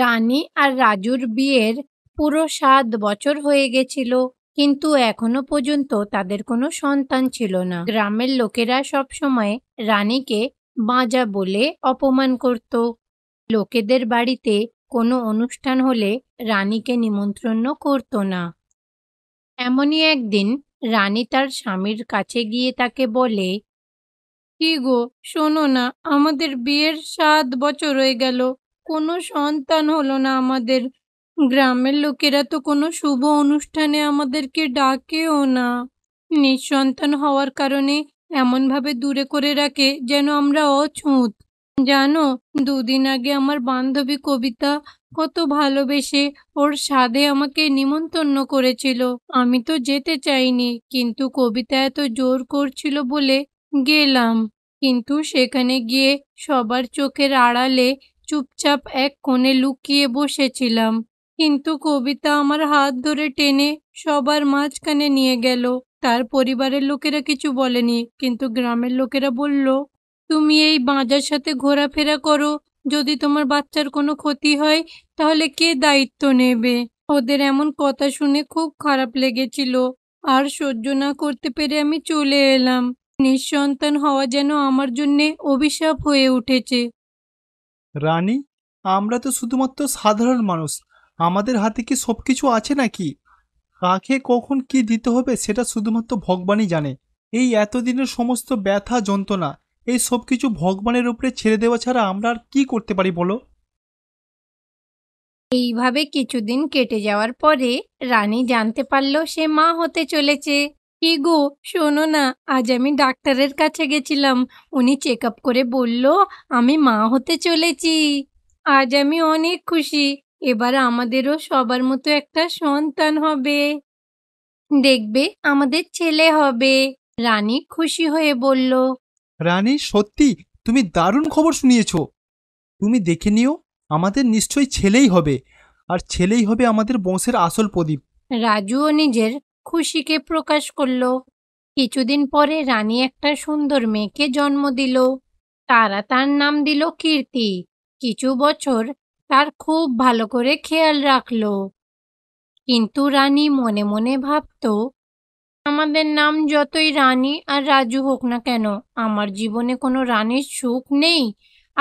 রানী আর রাজুর বিয়ের পুরো সাত বছর হয়ে গেছিল কিন্তু এখনো পর্যন্ত তাদের কোনো সন্তান ছিল না গ্রামের লোকেরা সবসময় রানীকে বাঁজা বলে অপমান করত লোকেদের বাড়িতে কোনো অনুষ্ঠান হলে রানীকে নিমন্ত্রণ করত না এমনই একদিন রানী তার স্বামীর কাছে গিয়ে তাকে বলে কি গো শোনো না আমাদের বিয়ের সাত বছর হয়ে গেল কোনো সন্তান হলো না আমাদের গ্রামের লোকেরা তো কোনো শুভ অনুষ্ঠানে আমাদেরকে ডাকেও না নিঃসন্তান হওয়ার কারণে এমনভাবে দূরে করে রাখে যেন আমরা অছুঁত জানো দুদিন আগে আমার বান্ধবী কবিতা কত ভালোবেসে ওর সাধে আমাকে নিমন্তন্ন করেছিল আমি তো যেতে চাইনি কিন্তু কবিতা এত জোর করছিল বলে গেলাম কিন্তু সেখানে গিয়ে সবার চোখের আড়ালে চুপচাপ এক কোণে লুকিয়ে বসেছিলাম কিন্তু কবিতা আমার হাত ধরে টেনে সবার মাঝখানে নিয়ে গেল তার পরিবারের লোকেরা কিছু বলেনি কিন্তু গ্রামের লোকেরা বলল তুমি এই বাঁজার সাথে ঘোরাফেরা করো যদি তোমার বাচ্চার কোনো ক্ষতি হয় তাহলে কে দায়িত্ব নেবে ওদের এমন কথা শুনে খুব খারাপ লেগেছিল আর সহ্য না করতে পেরে আমি চলে এলাম নিঃসন্তান হওয়া যেন আমার জন্যে অভিশাপ হয়ে উঠেছে রানী আমরা তো শুধুমাত্র সাধারণ মানুষ আমাদের হাতে কি সব কিছু আছে নাকি কাকে কখন কি দিতে হবে সেটা শুধুমাত্র ভগবানই জানে এই এতদিনের সমস্ত ব্যথা যন্ত্রণা এই সব কিছু ভগবানের উপরে ছেড়ে দেওয়া ছাড়া আমরা আর কী করতে পারি বলো এইভাবে কিছুদিন কেটে যাওয়ার পরে রানী জানতে পারল সে মা হতে চলেছে কি গো শোনো না আজ আমি ডাক্তারের কাছে গেছিলাম উনি চেক আপ করে বলল আমি মা হতে চলেছি আজ আমি অনেক খুশি এবার আমাদেরও সবার মতো একটা সন্তান হবে দেখবে আমাদের ছেলে হবে রানী খুশি হয়ে বলল রানী সত্যি তুমি দারুণ খবর শুনিয়েছ তুমি দেখে নিও আমাদের নিশ্চয়ই ছেলেই হবে আর ছেলেই হবে আমাদের বংশের আসল প্রদীপ রাজুও নিজের খুশিকে প্রকাশ করল কিছুদিন পরে রানী একটা সুন্দর মেয়েকে জন্ম দিল তারা তার নাম দিল কীর্তি কিছু বছর তার খুব ভালো করে খেয়াল রাখল কিন্তু রানী মনে মনে ভাবত আমাদের নাম যতই রানী আর রাজু হোক না কেন আমার জীবনে কোনো রানীর সুখ নেই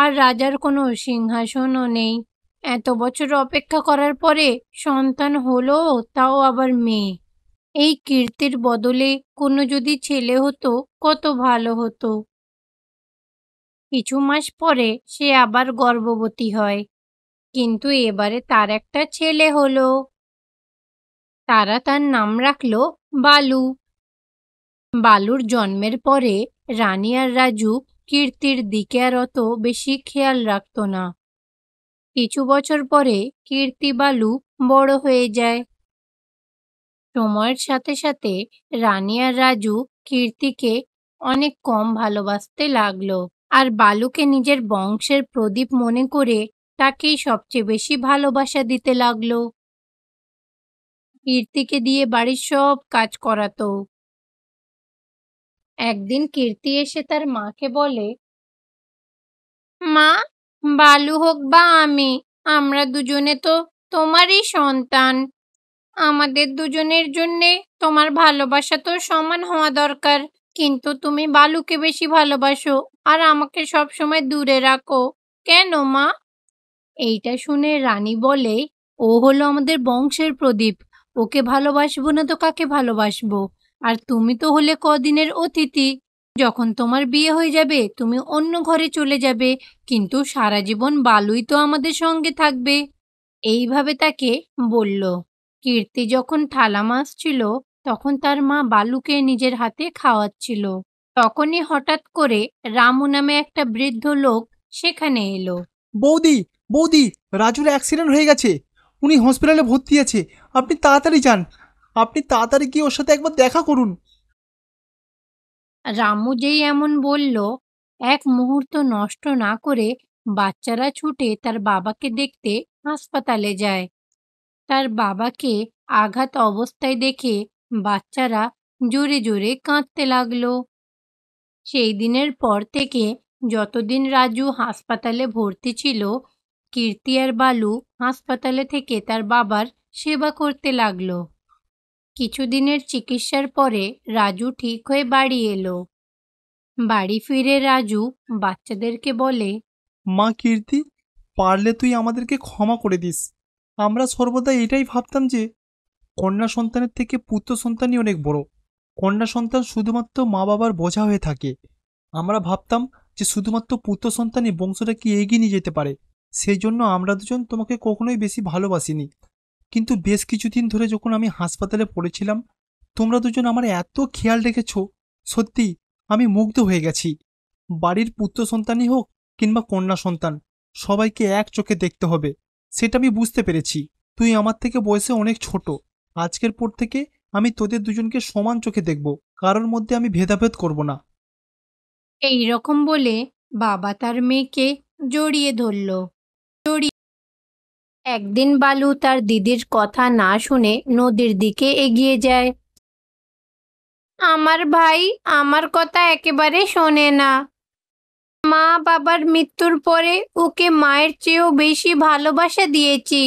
আর রাজার কোনো সিংহাসনও নেই এত বছর অপেক্ষা করার পরে সন্তান হলো তাও আবার মেয়ে এই কীর্তির বদলে কোনো যদি ছেলে হতো কত ভালো হতো কিছু মাস পরে সে আবার গর্ভবতী হয় কিন্তু এবারে তার একটা ছেলে হলো তারা তার নাম রাখল বালু বালুর জন্মের পরে রানী আর রাজু কীর্তির দিকে আর অত বেশি খেয়াল রাখত না কিছু বছর পরে কীর্তি বালু বড় হয়ে যায় সময়ের সাথে সাথে রানী আর রাজু কীর্তিকে অনেক কম ভালোবাসতে লাগলো আর বালুকে নিজের বংশের প্রদীপ মনে করে তাকেই সবচেয়ে বেশি ভালোবাসা দিতে লাগলো কীর্তিকে দিয়ে বাড়ির সব কাজ করাতো একদিন কীর্তি এসে তার মাকে বলে মা বালু হোক বা আমি আমরা দুজনে তো তোমারই সন্তান আমাদের দুজনের জন্যে তোমার ভালোবাসা তো সমান হওয়া দরকার কিন্তু তুমি বালুকে বেশি ভালোবাসো আর আমাকে সবসময় দূরে রাখো কেন মা এইটা শুনে রানী বলে ও হলো আমাদের বংশের প্রদীপ ওকে ভালোবাসবো না তো কাকে ভালোবাসবো আর তুমি তো হলে কদিনের অতিথি যখন তোমার বিয়ে হয়ে যাবে তুমি অন্য ঘরে চলে যাবে কিন্তু সারা জীবন বালুই তো আমাদের সঙ্গে থাকবে এইভাবে তাকে বলল কীর্তি যখন থালা ছিল তখন তার মা বালুকে নিজের হাতে খাওয়াচ্ছিল তখনই হঠাৎ করে রামু নামে একটা বৃদ্ধ লোক সেখানে এলো বৌদি বৌদি রাজুর অ্যাক্সিডেন্ট হয়ে গেছে উনি হসপিটালে ভর্তি আছে আপনি তাড়াতাড়ি যান আপনি তাড়াতাড়ি গিয়ে ওর সাথে একবার দেখা করুন রামু যেই এমন বলল এক মুহূর্ত নষ্ট না করে বাচ্চারা ছুটে তার বাবাকে দেখতে হাসপাতালে যায় তার বাবাকে আঘাত অবস্থায় দেখে বাচ্চারা জোরে জোরে কাঁদতে লাগলো সেই দিনের পর থেকে যতদিন রাজু হাসপাতালে ভর্তি ছিল কীর্তি আর বালু হাসপাতালে থেকে তার বাবার সেবা করতে লাগলো কিছুদিনের চিকিৎসার পরে রাজু ঠিক হয়ে বাড়ি এলো বাড়ি ফিরে রাজু বাচ্চাদেরকে বলে মা কীর্তি পারলে তুই আমাদেরকে ক্ষমা করে দিস আমরা সর্বদা এটাই ভাবতাম যে কন্যা সন্তানের থেকে পুত্র সন্তানই অনেক বড় কন্যা সন্তান শুধুমাত্র মা বাবার বোঝা হয়ে থাকে আমরা ভাবতাম যে শুধুমাত্র পুত্র সন্তানই বংশটা কি এগিয়ে নিয়ে যেতে পারে সেই জন্য আমরা দুজন তোমাকে কখনোই বেশি ভালোবাসিনি কিন্তু বেশ কিছুদিন ধরে যখন আমি হাসপাতালে পড়েছিলাম তোমরা দুজন আমার এত খেয়াল রেখেছ সত্যি আমি মুগ্ধ হয়ে গেছি বাড়ির পুত্র সন্তানই হোক কিংবা কন্যা সন্তান সবাইকে এক চোখে দেখতে হবে সেটা আমি বুঝতে পেরেছি তুই আমার থেকে বয়সে অনেক ছোট আজকের পর থেকে আমি তোদের দুজনকে সমান চোখে দেখব কারোর মধ্যে আমি ভেদাভেদ করব না এই রকম বলে বাবা তার মেয়েকে জড়িয়ে ধরল জড়িয়ে একদিন বালু তার দিদির কথা না শুনে নদীর দিকে এগিয়ে যায় আমার ভাই আমার কথা একেবারে শোনে না মা বাবার মৃত্যুর পরে ওকে মায়ের চেয়েও বেশি ভালোবাসা দিয়েছি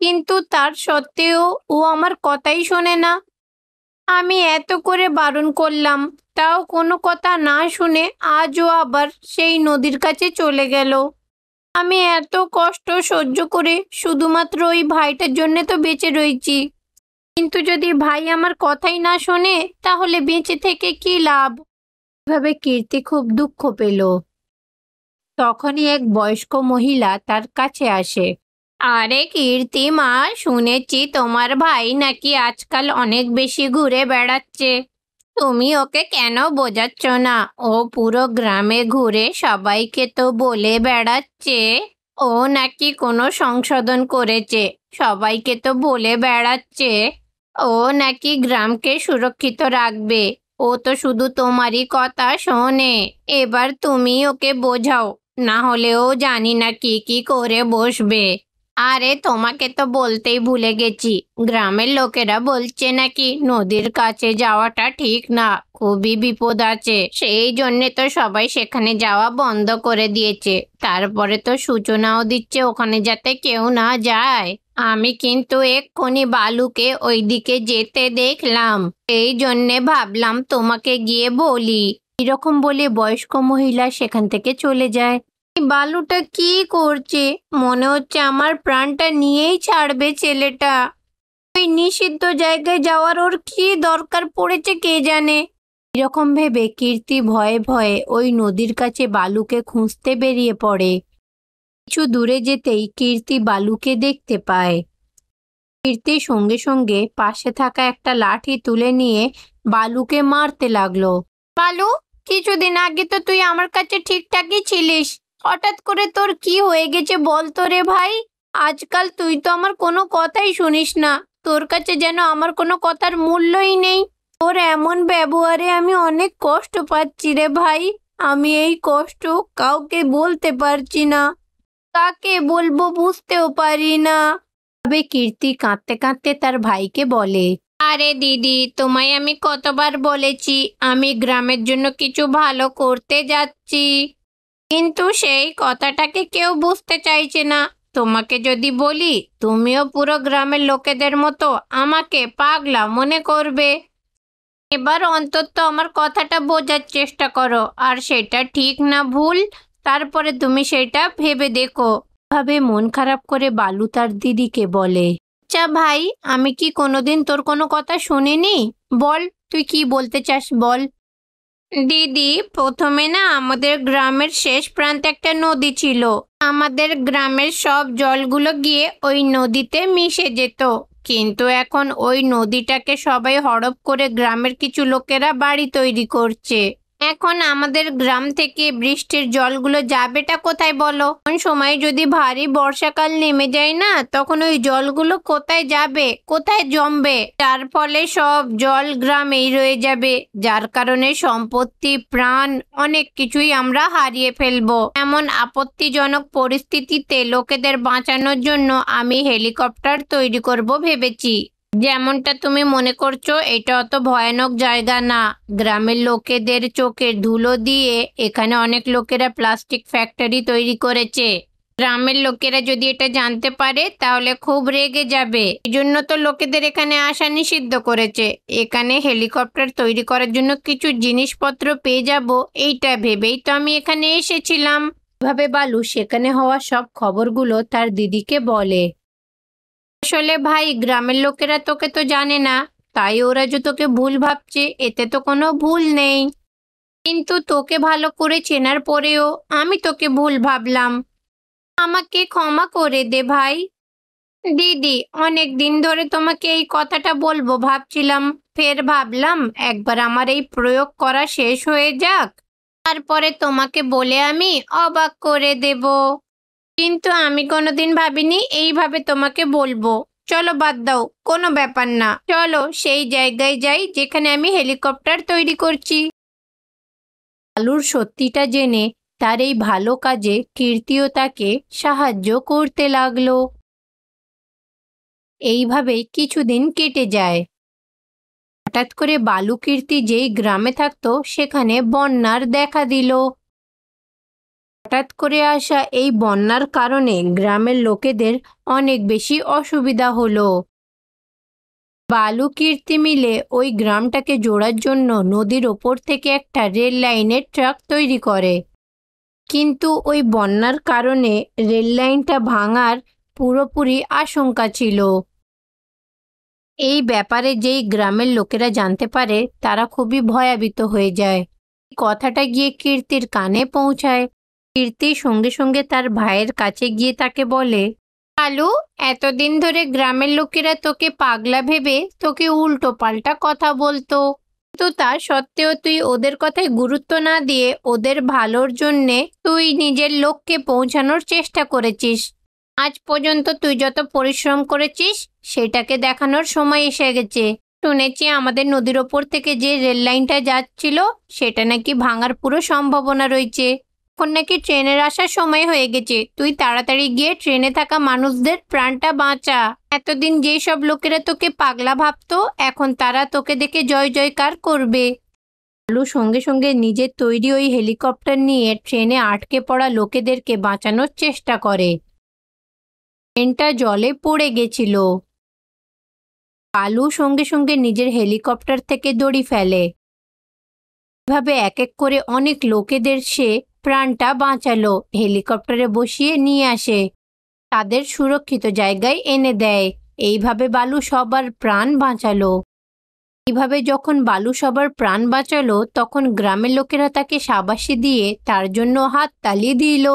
কিন্তু তার সত্ত্বেও ও আমার কথাই শোনে না আমি এত করে বারণ করলাম তাও কোনো কথা না শুনে আজও আবার সেই নদীর কাছে চলে গেল আমি এত কষ্ট সহ্য করে শুধুমাত্র ওই ভাইটার জন্যে তো বেঁচে রয়েছি কিন্তু যদি ভাই আমার কথাই না শোনে তাহলে বেঁচে থেকে কি লাভ ভাবে কীর্তি খুব দুঃখ পেল তখনই এক বয়স্ক মহিলা তার কাছে আসে আরে কীর্তি মা শুনেছি তোমার ভাই নাকি আজকাল অনেক বেশি ঘুরে বেড়াচ্ছে তুমি ওকে কেন বোঝাচ্ছ না ও পুরো গ্রামে ঘুরে সবাইকে তো বলে বেড়াচ্ছে ও নাকি কোনো সংশোধন করেছে সবাইকে তো বলে বেড়াচ্ছে ও নাকি গ্রামকে সুরক্ষিত রাখবে ও তো শুধু তোমারই কথা শোনে এবার তুমি ওকে বোঝাও না হলে ও জানি না কি কি করে বসবে আরে তোমাকে তো বলতেই ভুলে গেছি গ্রামের লোকেরা বলছে নাকি নদীর কাছে যাওয়াটা ঠিক না খুবই বিপদ আছে সেই জন্য তো সবাই সেখানে যাওয়া বন্ধ করে দিয়েছে তারপরে তো সূচনাও দিচ্ছে ওখানে যাতে কেউ না যায় আমি কিন্তু এক্ষুনি বালুকে ওইদিকে যেতে দেখলাম এই জন্যে ভাবলাম তোমাকে গিয়ে বলি এরকম বলে বয়স্ক মহিলা সেখান থেকে চলে যায় বালুটা কি করছে মনে হচ্ছে আমার প্রাণটা নিয়েই ছাড়বে ছেলেটা ওই নিষিদ্ধ জায়গায় যাওয়ার ওর কি দরকার পড়েছে কে জানে এরকম ভেবে কীর্তি ভয়ে ভয়ে ওই নদীর কাছে বালুকে খুঁজতে বেরিয়ে পড়ে কিছু দূরে যেতেই কীর্তি বালুকে দেখতে পায় কীর্তি সঙ্গে সঙ্গে পাশে থাকা একটা লাঠি তুলে নিয়ে বালুকে মারতে লাগলো বালু কিছুদিন আগে তো তুই আমার কাছে ঠিকঠাকই ছিলিস হঠাৎ করে তোর কি হয়ে গেছে বল তো রে ভাই আজকাল তুই তো আমার কোনো কথাই শুনিস না তোর কাছে যেন আমার কোনো কথার মূল্যই নেই তোর এমন ব্যবহারে আমি অনেক কষ্ট পাচ্ছি রে ভাই আমি এই কষ্ট কাউকে বলতে পারছি না কাকে বলবো বুঝতেও পারি না তবে কীর্তি কাঁদতে কাঁদতে তার ভাইকে বলে আরে দিদি তোমায় আমি কতবার বলেছি আমি গ্রামের জন্য কিছু ভালো করতে যাচ্ছি কিন্তু সেই কথাটাকে কেউ বুঝতে চাইছে না তোমাকে যদি বলি তুমিও পুরো গ্রামের লোকেদের মতো আমাকে পাগলা মনে করবে এবার অন্তত আমার কথাটা বোঝার চেষ্টা করো আর সেটা ঠিক না ভুল তারপরে তুমি সেটা ভেবে দেখো ভাবে মন খারাপ করে বালু তার দিদিকে বলে চা আচ্ছা ভাই আমি কি কোনোদিন তোর কোনো কথা শুনিনি বল তুই কি বলতে চাস বল দিদি প্রথমে না আমাদের গ্রামের শেষ প্রান্তে একটা নদী ছিল আমাদের গ্রামের সব জলগুলো গিয়ে ওই নদীতে মিশে যেত কিন্তু এখন ওই নদীটাকে সবাই হরপ করে গ্রামের কিছু লোকেরা বাড়ি তৈরি করছে এখন আমাদের গ্রাম থেকে বৃষ্টির জলগুলো যাবেটা কোথায় বলো কোন সময় যদি ভারী বর্ষাকাল নেমে যায় না তখন ওই জলগুলো কোথায় যাবে কোথায় জমবে তার ফলে সব জল গ্রামেই রয়ে যাবে যার কারণে সম্পত্তি প্রাণ অনেক কিছুই আমরা হারিয়ে ফেলবো এমন আপত্তিজনক পরিস্থিতিতে লোকেদের বাঁচানোর জন্য আমি হেলিকপ্টার তৈরি করব ভেবেছি যেমনটা তুমি মনে করছো এটা অত ভয়ানক জায়গা না গ্রামের লোকেদের চোখে ধুলো দিয়ে এখানে অনেক লোকেরা প্লাস্টিক ফ্যাক্টরি তৈরি করেছে গ্রামের লোকেরা যদি এটা জানতে পারে তাহলে খুব রেগে যাবে এই জন্য তো লোকেদের এখানে আসা নিষিদ্ধ করেছে এখানে হেলিকপ্টার তৈরি করার জন্য কিছু জিনিসপত্র পেয়ে যাব এইটা ভেবেই তো আমি এখানে এসেছিলাম ভাবে বালু সেখানে হওয়া সব খবরগুলো তার দিদিকে বলে আসলে ভাই গ্রামের লোকেরা তোকে তো জানে না তাই ওরা যে তোকে ভুল ভাবছে এতে তো কোনো ভুল নেই কিন্তু তোকে ভালো করে চেনার পরেও আমি তোকে ভুল ভাবলাম আমাকে ক্ষমা করে দে ভাই দিদি অনেক দিন ধরে তোমাকে এই কথাটা বলবো ভাবছিলাম ফের ভাবলাম একবার আমার এই প্রয়োগ করা শেষ হয়ে যাক তারপরে তোমাকে বলে আমি অবাক করে দেব কিন্তু আমি কোনোদিন ভাবিনি এইভাবে তোমাকে বলবো চলো বাদ দাও কোনো ব্যাপার না চলো সেই জায়গায় যাই যেখানে আমি হেলিকপ্টার তৈরি করছি আলুর সত্যিটা জেনে তার এই ভালো কাজে কীর্তিও তাকে সাহায্য করতে লাগলো এইভাবেই কিছুদিন কেটে যায় হঠাৎ করে বালু কীর্তি যেই গ্রামে থাকতো সেখানে বন্যার দেখা দিল হঠাৎ করে আসা এই বন্যার কারণে গ্রামের লোকেদের অনেক বেশি অসুবিধা হলো বালু কীর্তি মিলে ওই গ্রামটাকে জোড়ার জন্য নদীর ওপর থেকে একটা রেল লাইনের ট্রাক তৈরি করে কিন্তু ওই বন্যার কারণে রেল লাইনটা ভাঙার পুরোপুরি আশঙ্কা ছিল এই ব্যাপারে যেই গ্রামের লোকেরা জানতে পারে তারা খুবই ভয়াবিত হয়ে যায় কথাটা গিয়ে কীর্তির কানে পৌঁছায় ফিরতেই সঙ্গে সঙ্গে তার ভাইয়ের কাছে গিয়ে তাকে বলে কালু এতদিন ধরে গ্রামের লোকেরা তোকে পাগলা ভেবে তোকে উল্টো পাল্টা কথা বলতো কিন্তু তা সত্ত্বেও তুই ওদের কথায় গুরুত্ব না দিয়ে ওদের ভালোর জন্যে তুই নিজের লোককে পৌঁছানোর চেষ্টা করেছিস আজ পর্যন্ত তুই যত পরিশ্রম করেছিস সেটাকে দেখানোর সময় এসে গেছে শুনেছি আমাদের নদীর ওপর থেকে যে রেল লাইনটা যাচ্ছিল সেটা নাকি ভাঙার পুরো সম্ভাবনা রয়েছে এখন নাকি ট্রেনের আসার সময় হয়ে গেছে তুই তাড়াতাড়ি গিয়ে ট্রেনে থাকা মানুষদের প্রাণটা বাঁচা এতদিন যেই সব লোকেরা তোকে পাগলা ভাবতো এখন তারা তোকে দেখে জয় জয়কার করবে আলু সঙ্গে সঙ্গে নিজের তৈরি ওই হেলিকপ্টার নিয়ে ট্রেনে আটকে পড়া লোকেদেরকে বাঁচানোর চেষ্টা করে ট্রেনটা জলে পড়ে গেছিল আলু সঙ্গে সঙ্গে নিজের হেলিকপ্টার থেকে দড়ি ফেলে এভাবে এক এক করে অনেক লোকেদের সে প্রাণটা বাঁচালো হেলিকপ্টারে বসিয়ে নিয়ে আসে তাদের সুরক্ষিত জায়গায় এনে দেয় এইভাবে বালু সবার প্রাণ বাঁচালো এইভাবে যখন বালু সবার প্রাণ বাঁচালো তখন গ্রামের লোকেরা তাকে সাবাসী দিয়ে তার জন্য হাত তালি দিল